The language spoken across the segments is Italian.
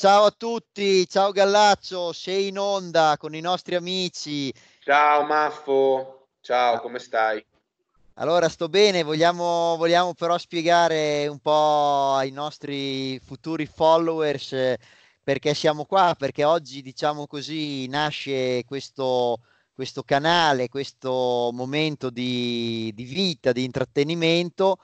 Ciao a tutti, ciao Gallaccio, sei in onda con i nostri amici. Ciao Maffo, ciao, ah. come stai? Allora, sto bene, vogliamo, vogliamo però spiegare un po' ai nostri futuri followers perché siamo qua, perché oggi, diciamo così, nasce questo, questo canale, questo momento di, di vita, di intrattenimento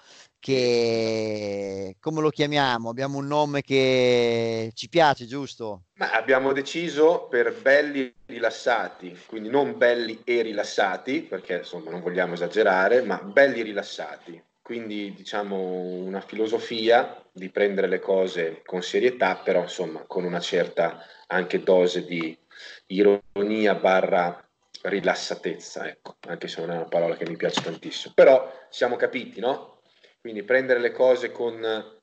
che come lo chiamiamo? Abbiamo un nome che ci piace, giusto? Ma abbiamo deciso per belli rilassati, quindi non belli e rilassati, perché insomma non vogliamo esagerare, ma belli rilassati. Quindi diciamo una filosofia di prendere le cose con serietà, però insomma con una certa anche dose di ironia barra rilassatezza, ecco, anche se non è una parola che mi piace tantissimo. Però siamo capiti, no? Quindi prendere le cose con eh,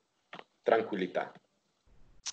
tranquillità.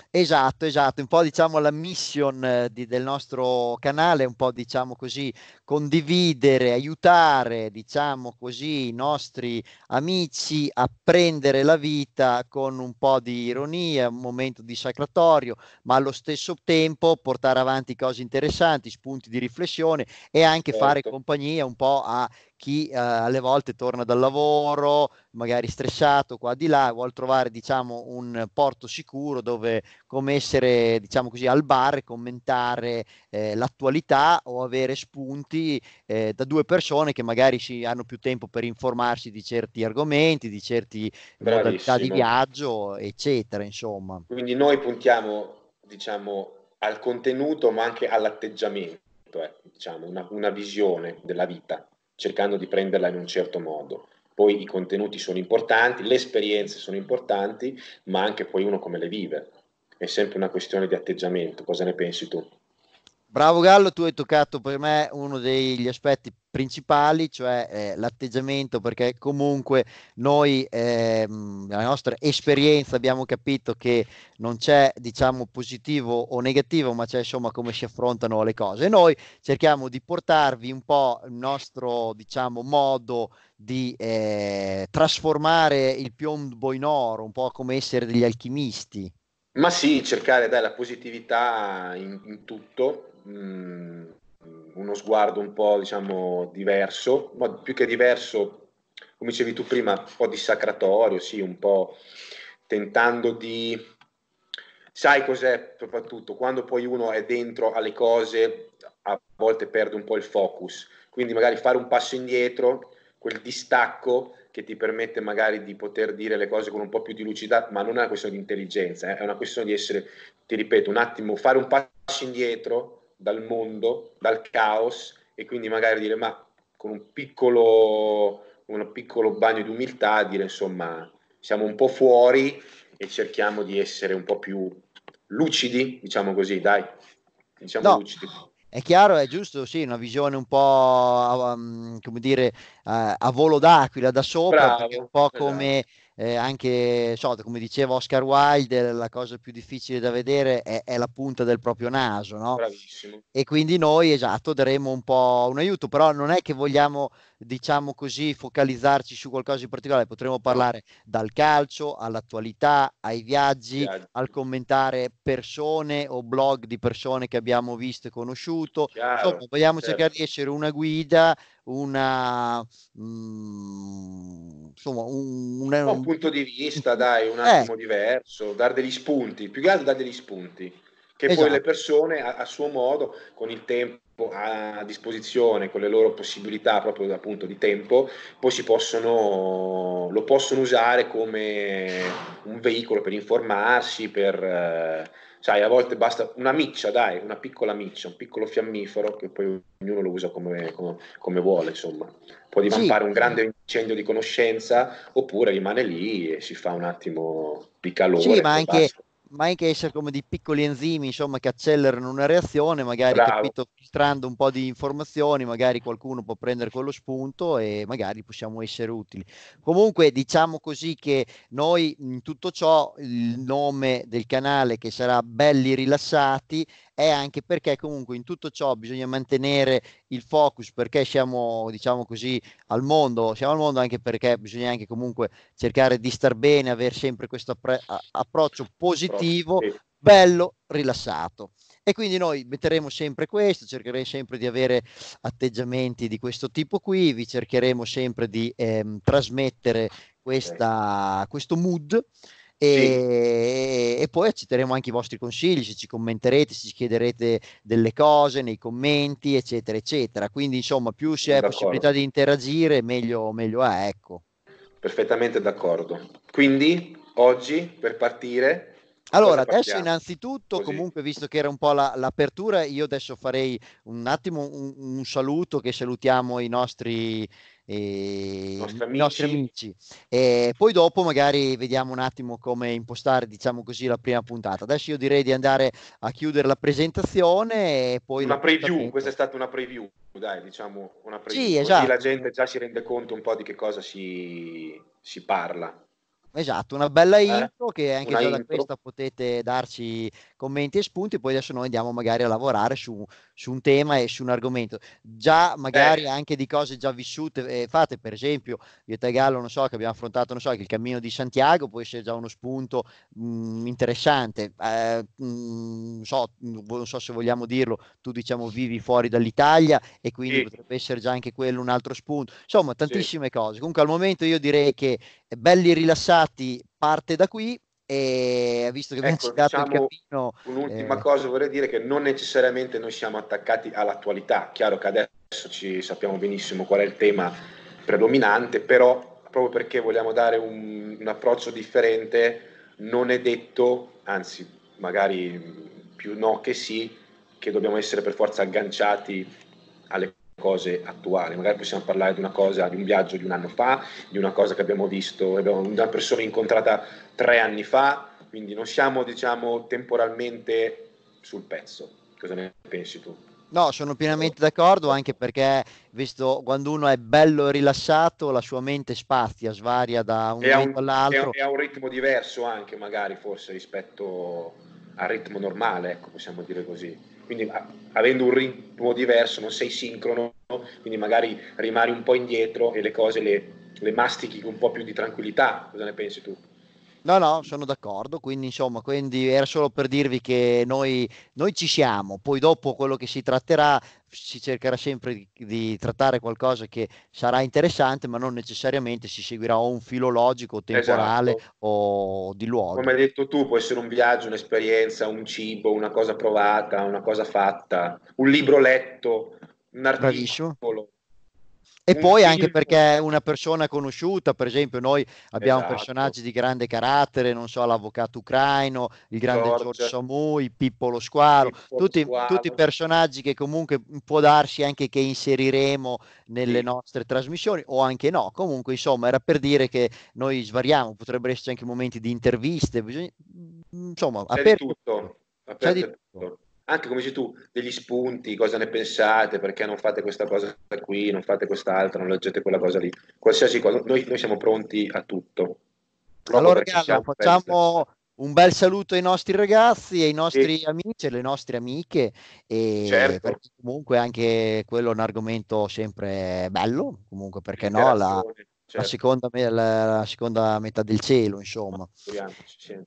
Esatto, esatto, un po' diciamo la mission eh, di, del nostro canale, un po' diciamo così, condividere, aiutare, diciamo così, i nostri amici a prendere la vita con un po' di ironia, un momento di sacratorio, ma allo stesso tempo portare avanti cose interessanti, spunti di riflessione e anche certo. fare compagnia un po' a chi eh, alle volte torna dal lavoro, magari stressato qua di là, vuol trovare diciamo, un porto sicuro dove come essere diciamo così, al bar e commentare eh, l'attualità o avere spunti eh, da due persone che magari si, hanno più tempo per informarsi di certi argomenti, di certe modalità di viaggio, eccetera. Insomma. Quindi noi puntiamo diciamo, al contenuto ma anche all'atteggiamento, eh, diciamo, una, una visione della vita cercando di prenderla in un certo modo. Poi i contenuti sono importanti, le esperienze sono importanti, ma anche poi uno come le vive. È sempre una questione di atteggiamento. Cosa ne pensi tu? Bravo Gallo, tu hai toccato per me uno degli aspetti principali, cioè eh, l'atteggiamento, perché comunque noi, eh, nella nostra esperienza, abbiamo capito che non c'è, diciamo, positivo o negativo, ma c'è insomma come si affrontano le cose. E noi cerchiamo di portarvi un po' il nostro, diciamo, modo di eh, trasformare il piombo in oro, un po' come essere degli alchimisti. Ma sì, cercare dai, la positività in, in tutto, mh, mm, uno sguardo un po' diciamo diverso, ma più che diverso, come dicevi tu prima, un po' dissacratorio, sì, un po' tentando di... Sai cos'è soprattutto? Quando poi uno è dentro alle cose, a volte perde un po' il focus, quindi magari fare un passo indietro, quel distacco che ti permette magari di poter dire le cose con un po' più di lucidità, ma non è una questione di intelligenza, eh? è una questione di essere, ti ripeto, un attimo, fare un passo indietro, dal mondo, dal caos e quindi magari dire ma con un piccolo, un piccolo bagno di umiltà dire insomma siamo un po' fuori e cerchiamo di essere un po' più lucidi, diciamo così, dai, diciamo no. lucidi. È chiaro, è giusto, sì, una visione un po' um, come dire uh, a volo d'aquila da sopra, Bravo, un po' come esatto eh, anche so, come diceva Oscar Wilde, la cosa più difficile da vedere è, è la punta del proprio naso, no? Bravissimo. E quindi noi, esatto, daremo un po' un aiuto, però non è che vogliamo, diciamo così, focalizzarci su qualcosa di particolare, potremmo parlare dal calcio all'attualità, ai viaggi, Chiaro. al commentare persone o blog di persone che abbiamo visto e conosciuto. Chiaro, Insomma, vogliamo certo. cercare di essere una guida, una... Mm, insomma, un, un, un, un punto di vista, dai, un eh. attimo eh. diverso, dare degli spunti, più che altro dare degli spunti, che esatto. poi le esatto. persone a, a, suo modo, con il tempo a disposizione con le loro possibilità proprio appunto di tempo, poi si possono, lo possono usare come un veicolo per informarsi, per, eh, sai, a volte basta una miccia, dai, una piccola miccia, un piccolo fiammifero che poi ognuno lo usa come, come, come vuole, insomma. Può diventare sì. un grande incendio di conoscenza oppure rimane lì e si fa un attimo di calore. Sì, ma anche, basta ma anche esce come dei piccoli enzimi insomma, che accelerano una reazione, magari Bravo. capito, filtrando un po' di informazioni, magari qualcuno può prendere quello spunto e magari possiamo essere utili. Comunque diciamo così che noi in tutto ciò il nome del canale che sarà Belli Rilassati è anche perché comunque in tutto ciò bisogna mantenere il focus perché siamo, diciamo così, al mondo, siamo al mondo anche perché bisogna anche comunque cercare di star bene, avere sempre questo appre- approccio positivo, bello, rilassato. E quindi noi metteremo sempre questo, cercheremo sempre di avere atteggiamenti di questo tipo qui, vi cercheremo sempre di ehm, trasmettere questa, questo mood e, sì. e, poi accetteremo anche i vostri consigli se ci commenterete, se ci chiederete delle cose nei commenti, eccetera, eccetera. Quindi, insomma, più si ha possibilità di interagire, meglio, meglio è, ecco. Perfettamente d'accordo. Quindi, oggi per partire allora, adesso innanzitutto, Così. comunque, visto che era un po' la, l'apertura, io adesso farei un attimo un, un saluto che salutiamo i nostri, eh, nostri amici. Nostri amici. E poi dopo magari vediamo un attimo come impostare, diciamo così, la prima puntata. Adesso io direi di andare a chiudere la presentazione e poi... Una preview, questa è stata una preview, dai, diciamo una preview. Sì, esatto. Così la gente già si rende conto un po' di che cosa si, si parla. Esatto, una bella eh, intro eh, che anche già da questa potete darci commenti e spunti, poi adesso noi andiamo magari a lavorare su, su un tema e su un argomento, già magari eh. anche di cose già vissute e eh, fatte, per esempio io e Tagallo non so che abbiamo affrontato non so, che il cammino di Santiago può essere già uno spunto mh, mm, interessante, eh, mh, mm, non, so, non so se vogliamo dirlo, tu diciamo vivi fuori dall'Italia e quindi sì. potrebbe essere già anche quello un altro spunto, insomma tantissime sì. cose, comunque al momento io direi che belli rilassati parte da qui e visto che ecco, mi ha citato diciamo, il capino, un'ultima eh... cosa vorrei dire che non necessariamente noi siamo attaccati all'attualità chiaro che adesso ci sappiamo benissimo qual è il tema predominante però proprio perché vogliamo dare un, un approccio differente non è detto anzi magari più no che sì che dobbiamo essere per forza agganciati alle cose attuali, magari possiamo parlare di una cosa, di un viaggio di un anno fa, di una cosa che abbiamo visto, abbiamo una persona incontrata tre anni fa, quindi non siamo diciamo temporalmente sul pezzo. Cosa ne pensi tu? No, sono pienamente d'accordo, anche perché visto quando uno è bello rilassato, la sua mente spazia, svaria da un momento all'altro. E ha un ritmo diverso anche, magari, forse rispetto al ritmo normale, ecco, possiamo dire così quindi avendo un ritmo diverso non sei sincrono, quindi magari rimani un po' indietro e le cose le, le mastichi con un po' più di tranquillità, cosa ne pensi tu? No, no, sono d'accordo, quindi insomma, quindi era solo per dirvi che noi, noi ci siamo, poi dopo quello che si tratterà si cercherà sempre di, di, trattare qualcosa che sarà interessante, ma non necessariamente si seguirà un filologico, temporale esatto. o di luogo. Come hai detto tu, può essere un viaggio, un'esperienza, un cibo, una cosa provata, una cosa fatta, un libro letto, un articolo. Bravissimo. E poi anche perché è una persona conosciuta, per esempio noi abbiamo esatto. personaggi di grande carattere, non so, l'avvocato ucraino, il grande Giorgio Samu, il piccolo squalo, piccolo tutti, tutti personaggi che comunque può darsi anche che inseriremo nelle sì. nostre trasmissioni o anche no, comunque insomma era per dire che noi svariamo, potrebbero esserci anche momenti di interviste, bisogna, insomma, aperto, tutto. Aperto tutto anche come dici tu, degli spunti, cosa ne pensate, perché non fate questa cosa qui, non fate quest'altra, non leggete quella cosa lì, qualsiasi cosa, noi, noi siamo pronti a tutto. allora Gallo, facciamo un bel saluto ai nostri ragazzi, ai nostri sì. amici, alle nostre amiche, e certo. comunque anche quello è un argomento sempre bello, comunque perché no, la, Certo. La, seconda, la, la, seconda, metà del cielo, insomma.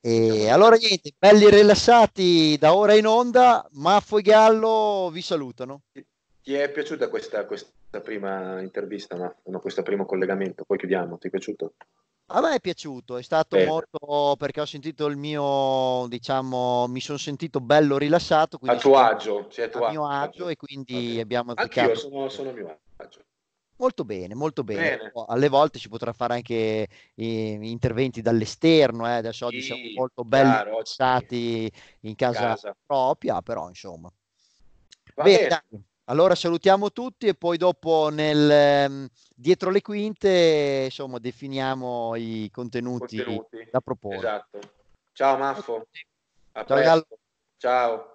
E allora niente, belli rilassati da ora in onda, Maffo e Gallo vi salutano. Ti è piaciuta questa, questa prima intervista, ma no, questo primo collegamento? Poi chiudiamo, ti è piaciuto? A me è piaciuto, è stato Bene. molto perché ho sentito il mio, diciamo, mi sono sentito bello rilassato. A tuo agio, cioè a, a mio agio, agio e quindi okay. abbiamo... Anch'io sono, sono a mio agio. Molto bene, molto bene. bene. Alle volte ci potrà fare anche eh, interventi dall'esterno, eh. adesso oggi sì, siamo molto belli claro, stati in casa, casa, propria, però insomma. Va bene, bene. allora salutiamo tutti e poi dopo nel, ehm, dietro le quinte insomma definiamo i contenuti, contenuti. da proporre. Esatto. Ciao Maffo, a Ciao.